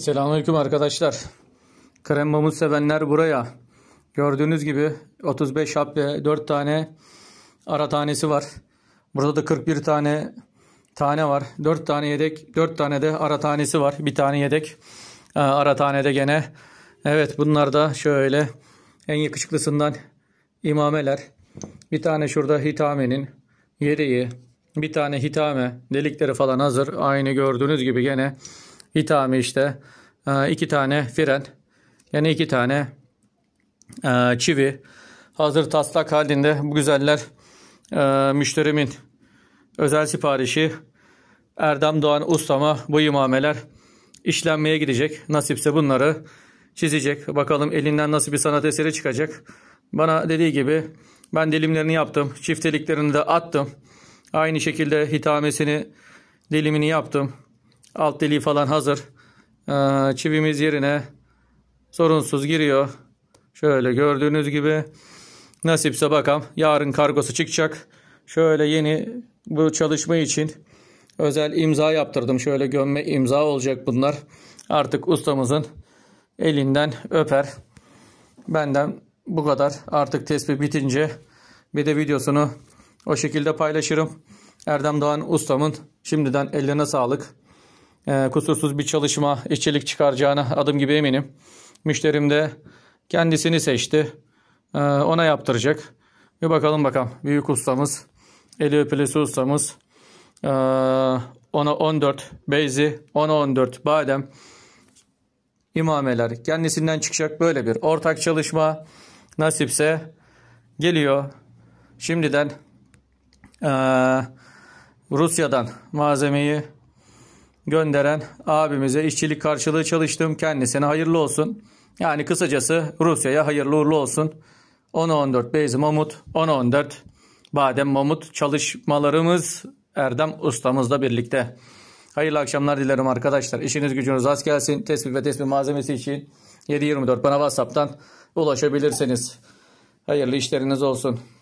Selamünaleyküm arkadaşlar. Kremamı sevenler buraya. Gördüğünüz gibi 35 haple 4 tane ara tanesi var. Burada da 41 tane tane var. 4 tane yedek, 4 tane de ara tanesi var. Bir tane yedek. E, ara tane de gene. Evet bunlar da şöyle en yakışıklısından imameler. Bir tane şurada hitamenin yedeği. Bir tane hitame delikleri falan hazır. Aynı gördüğünüz gibi gene Hitami işte ee, iki tane fren yani iki tane e, çivi hazır taslak halinde bu güzeller e, müşterimin özel siparişi Erdem Doğan Ustama bu imameler işlenmeye gidecek. Nasipse bunları çizecek. Bakalım elinden nasıl bir sanat eseri çıkacak. Bana dediği gibi ben dilimlerini yaptım. çiftliklerini de attım. Aynı şekilde hitamesini dilimini yaptım. Alt deliği falan hazır. Ee, çivimiz yerine sorunsuz giriyor. Şöyle gördüğünüz gibi nasipse bakam yarın kargosu çıkacak. Şöyle yeni bu çalışma için özel imza yaptırdım. Şöyle gömme imza olacak bunlar. Artık ustamızın elinden öper. Benden bu kadar. Artık tespit bitince bir de videosunu o şekilde paylaşırım. Erdem Doğan ustamın şimdiden eline sağlık. Ee, kusursuz bir çalışma, işçilik çıkaracağına adım gibi eminim. Müşterim de kendisini seçti. Ee, ona yaptıracak. Bir bakalım bakalım. Büyük ustamız, eli öpülesi ustamız. E, ona 14 beyzi, ona 14 badem imameler. Kendisinden çıkacak böyle bir ortak çalışma nasipse geliyor. Şimdiden e, Rusya'dan malzemeyi gönderen abimize işçilik karşılığı çalıştım. Kendisine hayırlı olsun. Yani kısacası Rusya'ya hayırlı uğurlu olsun. 10-14 Beyzi Mamut, 10-14 Badem Mamut çalışmalarımız Erdem ustamızla birlikte. Hayırlı akşamlar dilerim arkadaşlar. İşiniz gücünüz az gelsin. Tespih ve tespih malzemesi için 7-24 bana WhatsApp'tan ulaşabilirsiniz. Hayırlı işleriniz olsun.